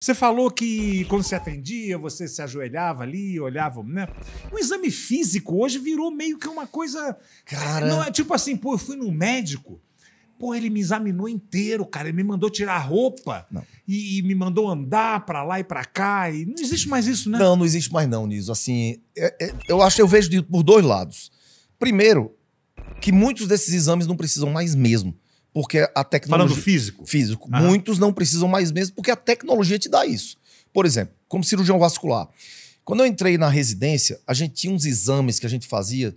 Você falou que quando se atendia, você se ajoelhava ali, olhava, né? Um exame físico hoje virou meio que uma coisa. Cara. Não é tipo assim, pô, eu fui no médico. Pô, ele me examinou inteiro, cara. Ele me mandou tirar a roupa e, e me mandou andar pra lá e pra cá. E não existe mais isso, né? Não, não existe mais não, Niso. Assim, é, é, eu acho que eu vejo por dois lados. Primeiro, que muitos desses exames não precisam mais mesmo. Porque a tecnologia. Falando físico. Físico. Aham. Muitos não precisam mais mesmo, porque a tecnologia te dá isso. Por exemplo, como cirurgião vascular. Quando eu entrei na residência, a gente tinha uns exames que a gente fazia,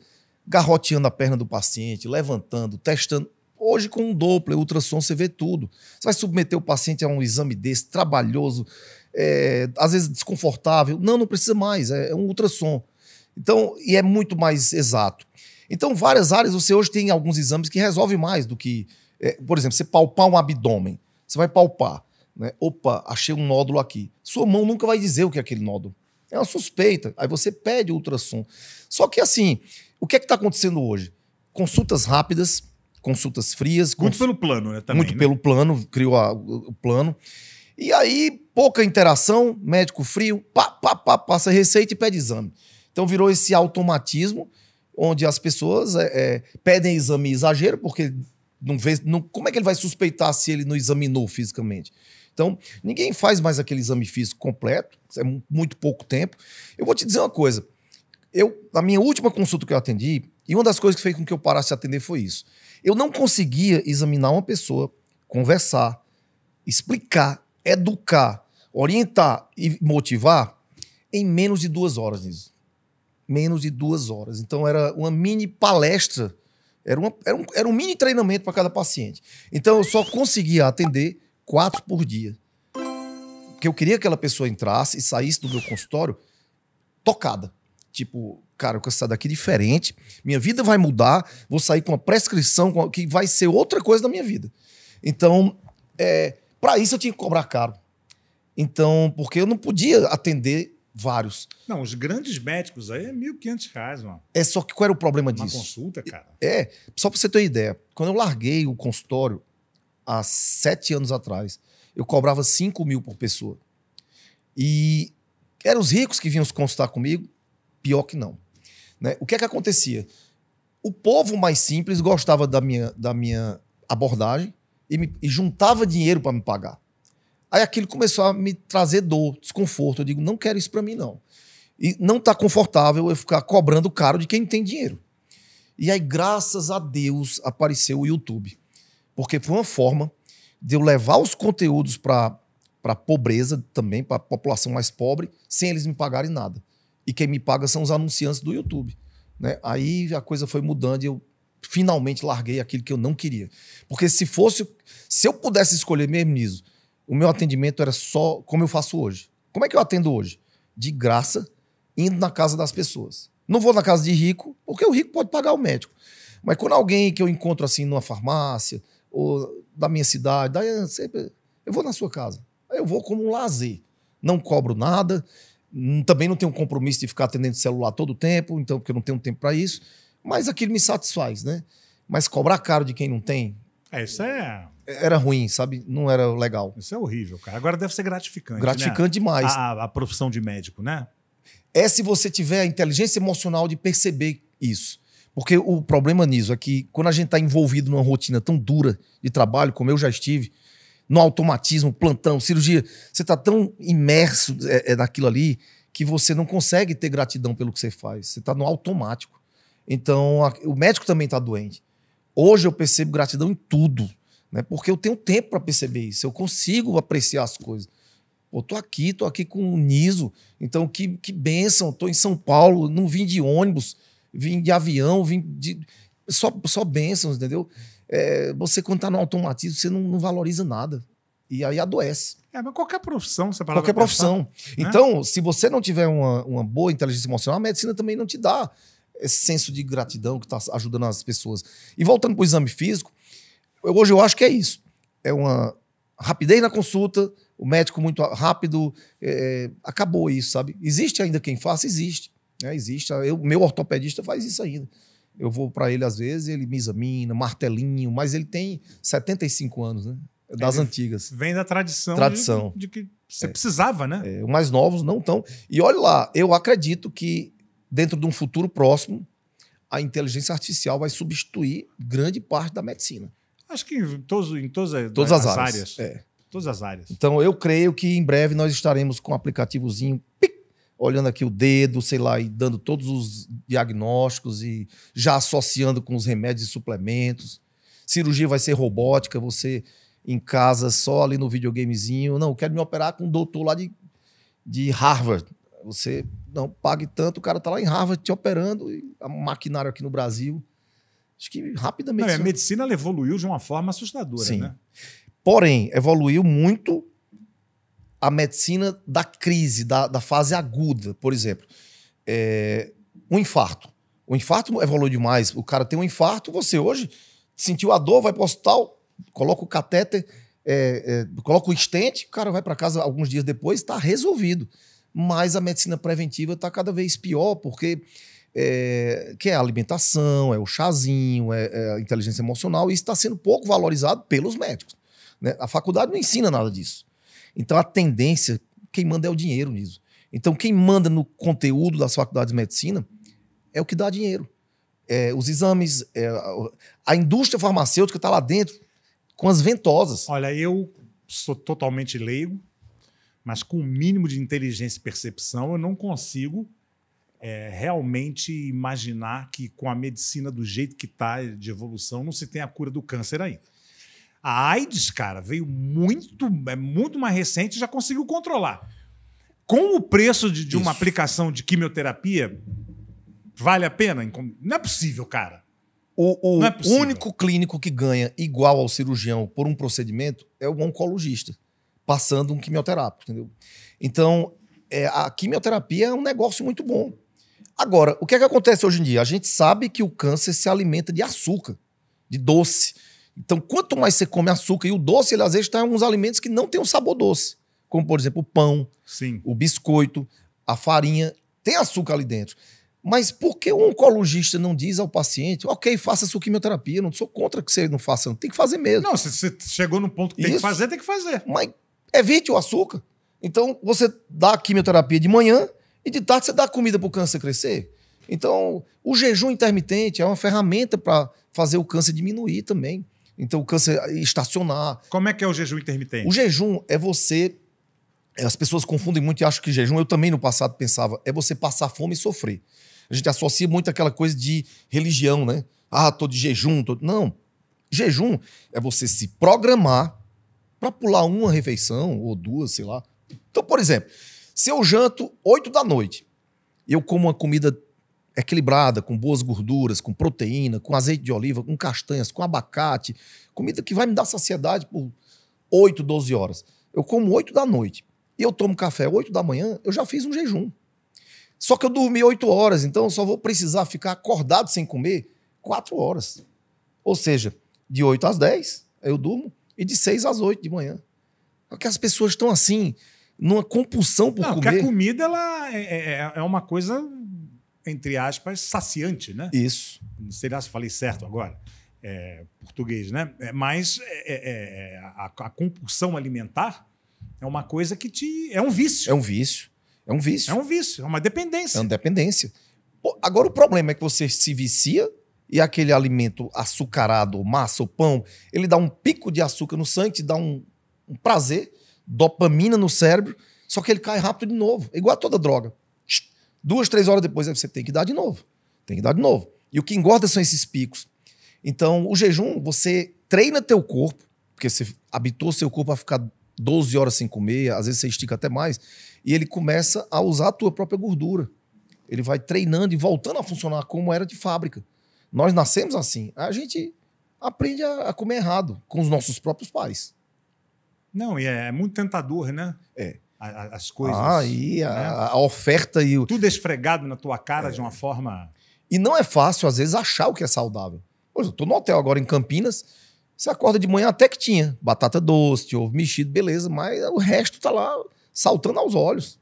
garroteando a perna do paciente, levantando, testando. Hoje, com um Doppler, ultrassom, você vê tudo. Você vai submeter o paciente a um exame desse, trabalhoso, é, às vezes desconfortável. Não, não precisa mais, é, é um ultrassom. Então, e é muito mais exato. Então, várias áreas, você hoje tem alguns exames que resolvem mais do que é, por exemplo, você palpar um abdômen, você vai palpar. Né? Opa, achei um nódulo aqui. Sua mão nunca vai dizer o que é aquele nódulo. É uma suspeita. Aí você pede ultrassom. Só que assim, o que é que está acontecendo hoje? Consultas rápidas, consultas frias. Muito cons... pelo plano, né? Também, muito né? pelo plano, criou a, o plano. E aí, pouca interação, médico frio, pá, pá, pá, passa receita e pede exame. Então virou esse automatismo onde as pessoas é, é, pedem exame exagero, porque não vê, não, como é que ele vai suspeitar se ele não examinou fisicamente? Então, ninguém faz mais aquele exame físico completo, é muito pouco tempo. Eu vou te dizer uma coisa. Eu, na minha última consulta que eu atendi, e uma das coisas que fez com que eu parasse de atender foi isso. Eu não conseguia examinar uma pessoa, conversar, explicar, educar, orientar e motivar em menos de duas horas nisso. Menos de duas horas. Então, era uma mini palestra era, uma, era, um, era um mini treinamento para cada paciente. Então eu só conseguia atender quatro por dia. Porque eu queria que aquela pessoa entrasse e saísse do meu consultório tocada. Tipo, cara, eu quero sair daqui diferente, minha vida vai mudar, vou sair com uma prescrição que vai ser outra coisa da minha vida. Então, é, para isso eu tinha que cobrar caro. Então, porque eu não podia atender Vários. Não, os grandes médicos aí é R$ 1.500, mano. É só que qual era o problema disso? Uma consulta, cara. É, só para você ter uma ideia. Quando eu larguei o consultório, há sete anos atrás, eu cobrava 5 mil por pessoa. E eram os ricos que vinham se consultar comigo, pior que não. Né? O que é que acontecia? O povo mais simples gostava da minha, da minha abordagem e, me, e juntava dinheiro para me pagar. Aí aquilo começou a me trazer dor, desconforto. Eu digo, não quero isso para mim, não. E não tá confortável eu ficar cobrando caro de quem tem dinheiro. E aí, graças a Deus, apareceu o YouTube. Porque foi uma forma de eu levar os conteúdos para para pobreza também, para a população mais pobre, sem eles me pagarem nada. E quem me paga são os anunciantes do YouTube. Né? Aí a coisa foi mudando e eu finalmente larguei aquilo que eu não queria. Porque se fosse, se eu pudesse escolher mesmo nisso, o meu atendimento era só como eu faço hoje. Como é que eu atendo hoje? De graça, indo na casa das pessoas. Não vou na casa de rico, porque o rico pode pagar o médico. Mas quando alguém que eu encontro assim numa farmácia, ou da minha cidade, daí eu, sempre, eu vou na sua casa. Eu vou como um lazer. Não cobro nada, também não tenho compromisso de ficar atendendo celular todo o tempo, então, porque eu não tenho tempo para isso. Mas aquilo me satisfaz, né? Mas cobrar caro de quem não tem. É, isso é era ruim, sabe? Não era legal. Isso é horrível, cara. Agora deve ser gratificante. Né? Gratificante né? demais. A, a, profissão de médico, né? É se você tiver a inteligência emocional de perceber isso. Porque o problema nisso é que quando a gente está envolvido numa rotina tão dura de trabalho, como eu já estive, no automatismo, plantão, cirurgia, você está tão imerso é, é, naquilo ali que você não consegue ter gratidão pelo que você faz. Você está no automático. Então, a, o médico também está doente. Hoje eu percebo gratidão em tudo. Né? Porque eu tenho tempo para perceber isso, eu consigo apreciar as coisas. Pô, tô aqui, tô aqui com o Niso, então que, que bênção, tô em São Paulo, não vim de ônibus, vim de avião, vim de. Só, só bênçãos, entendeu? É, você, quando tá no automatismo, você não, não valoriza nada. E aí adoece. É, mas qualquer profissão, você Qualquer profissão. Pensar, né? Então, se você não tiver uma, uma boa inteligência emocional, a medicina também não te dá esse senso de gratidão que está ajudando as pessoas. E voltando para o exame físico, hoje eu acho que é isso. É uma rapidez na consulta, o médico muito rápido. É, é, acabou isso, sabe? Existe ainda quem faça? Existe. Né? Existe. Eu, meu ortopedista faz isso ainda. Eu vou para ele às vezes, ele me examina, martelinho, mas ele tem 75 anos, né? Das ele antigas. Vem da tradição. Tradição. De, de que você é, precisava, né? É, mais novos não estão. E olha lá, eu acredito que dentro de um futuro próximo, a inteligência artificial vai substituir grande parte da medicina. Acho que em, todos, em todas, as, todas as, as áreas. áreas. É. Todas as áreas. Então, eu creio que em breve nós estaremos com um aplicativozinho, pic, olhando aqui o dedo, sei lá, e dando todos os diagnósticos e já associando com os remédios e suplementos. Cirurgia vai ser robótica, você em casa só ali no videogamezinho. Não, eu quero me operar com um doutor lá de, de Harvard. Você não pague tanto, o cara está lá em Harvard te operando, e a maquinário aqui no Brasil. Acho que rapidamente. Não, a medicina evoluiu de uma forma assustadora, Sim. né? Porém, evoluiu muito a medicina da crise, da, da fase aguda, por exemplo. É, um infarto. O infarto evoluiu demais. O cara tem um infarto, você hoje sentiu a dor, vai para o hospital, coloca o catéter, é, é, coloca o estente, o cara vai para casa alguns dias depois, está resolvido. Mas a medicina preventiva está cada vez pior, porque é, que é a alimentação, é o chazinho, é, é a inteligência emocional, e isso está sendo pouco valorizado pelos médicos. Né? A faculdade não ensina nada disso. Então a tendência, quem manda é o dinheiro nisso. Então quem manda no conteúdo das faculdades de medicina é o que dá dinheiro. É, os exames, é, a indústria farmacêutica está lá dentro com as ventosas. Olha, eu sou totalmente leigo, mas com o mínimo de inteligência e percepção eu não consigo é, realmente imaginar que com a medicina do jeito que está, de evolução, não se tem a cura do câncer ainda. A AIDS, cara, veio muito, é muito mais recente e já conseguiu controlar. Com o preço de, de uma aplicação de quimioterapia, vale a pena? Não é possível, cara. O, o é único clínico que ganha igual ao cirurgião por um procedimento é o oncologista, passando um quimioterápico, entendeu? Então, é, a quimioterapia é um negócio muito bom. Agora, o que é que acontece hoje em dia? A gente sabe que o câncer se alimenta de açúcar, de doce. Então, quanto mais você come açúcar, e o doce, ele às vezes tem alguns alimentos que não tem um sabor doce, como por exemplo o pão, Sim. o biscoito, a farinha, tem açúcar ali dentro. Mas por que o oncologista não diz ao paciente, ok, faça sua quimioterapia, não sou contra que você não faça, tem que fazer mesmo. Não, você chegou no ponto que Isso. tem que fazer, tem que fazer. Mas evite o açúcar. Então, você dá a quimioterapia de manhã, e de tarde você dá comida para o câncer crescer. Então, o jejum intermitente é uma ferramenta para fazer o câncer diminuir também. Então, o câncer estacionar. Como é que é o jejum intermitente? O jejum é você. É, as pessoas confundem muito e acham que jejum, eu também no passado pensava, é você passar fome e sofrer. A gente associa muito aquela coisa de religião, né? Ah, tô de jejum. Tô... Não. Jejum é você se programar para pular uma refeição ou duas, sei lá. Então, por exemplo, se eu janto 8 da noite, eu como uma comida equilibrada, com boas gorduras, com proteína, com azeite de oliva, com castanhas, com abacate, comida que vai me dar saciedade por 8, 12 horas. Eu como 8 da noite e eu tomo café 8 da manhã, eu já fiz um jejum. Só que eu dormi 8 horas, então eu só vou precisar ficar acordado sem comer 4 horas. Ou seja, de 8 às 10 eu durmo e de 6 às 8 de manhã. Porque as pessoas estão assim, numa compulsão por não, comer. Porque a comida ela é, é, é, é, uma coisa, entre aspas, saciante, né? Isso. Não sei lá se falei certo agora. É, português, né? É, mas é, a, a, compulsão alimentar é uma coisa que te. É um vício. É um vício. É um vício. É um vício, é uma dependência. É uma dependência. Pô, agora o problema é que você se vicia e aquele alimento açucarado, massa ou pão, ele dá um pico de açúcar no sangue, te dá um, um prazer dopamina no cérebro, só que ele cai rápido de novo. É igual a toda droga. Duas, três horas depois você tem que dar de novo. Tem que dar de novo. E o que engorda são esses picos. Então, o jejum, você treina teu corpo, porque você habitou seu corpo a ficar 12 horas sem comer, às vezes você estica até mais, e ele começa a usar a tua própria gordura. Ele vai treinando e voltando a funcionar como era de fábrica. Nós nascemos assim. A gente aprende a, comer errado com os nossos próprios pais. Não, e é, é muito tentador, né? É. as coisas. Ah, e a, né? a, oferta e o. Tudo esfregado na tua cara é. de uma forma. E não é fácil, às vezes, achar o que é saudável. Pois eu tô no hotel agora em Campinas. Você acorda de manhã até que tinha. Batata doce, ovo mexido, beleza, mas o resto tá lá saltando aos olhos.